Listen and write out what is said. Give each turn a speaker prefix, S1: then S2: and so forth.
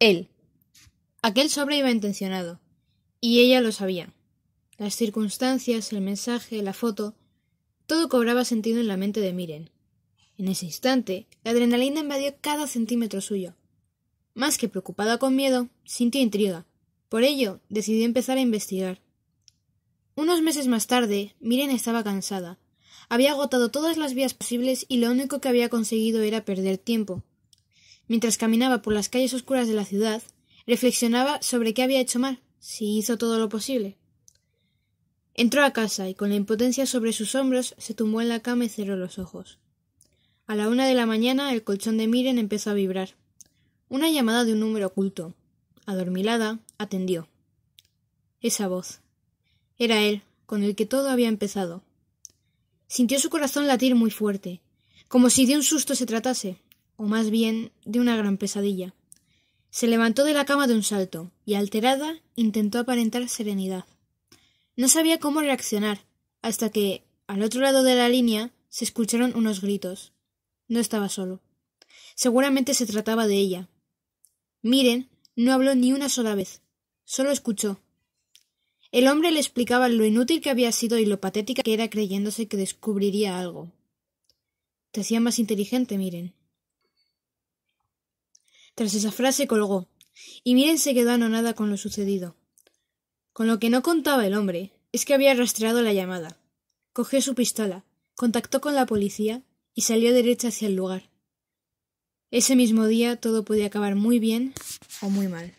S1: Él. Aquel sobre iba intencionado. Y ella lo sabía. Las circunstancias, el mensaje, la foto, todo cobraba sentido en la mente de Miren. En ese instante, la adrenalina invadió cada centímetro suyo. Más que preocupada con miedo, sintió intriga. Por ello, decidió empezar a investigar. Unos meses más tarde, Miren estaba cansada. Había agotado todas las vías posibles y lo único que había conseguido era perder tiempo. Mientras caminaba por las calles oscuras de la ciudad, reflexionaba sobre qué había hecho mal, si hizo todo lo posible. Entró a casa y con la impotencia sobre sus hombros se tumbó en la cama y cerró los ojos. A la una de la mañana el colchón de Miren empezó a vibrar. Una llamada de un número oculto. Adormilada, atendió. Esa voz. Era él, con el que todo había empezado. Sintió su corazón latir muy fuerte, como si de un susto se tratase o más bien de una gran pesadilla. Se levantó de la cama de un salto, y alterada intentó aparentar serenidad. No sabía cómo reaccionar, hasta que, al otro lado de la línea, se escucharon unos gritos. No estaba solo. Seguramente se trataba de ella. Miren no habló ni una sola vez, solo escuchó. El hombre le explicaba lo inútil que había sido y lo patética que era creyéndose que descubriría algo. Te hacía más inteligente, Miren. Tras esa frase colgó, y Miren se quedó anonada con lo sucedido. Con lo que no contaba el hombre es que había rastreado la llamada. Cogió su pistola, contactó con la policía y salió derecha hacia el lugar. Ese mismo día todo podía acabar muy bien o muy mal.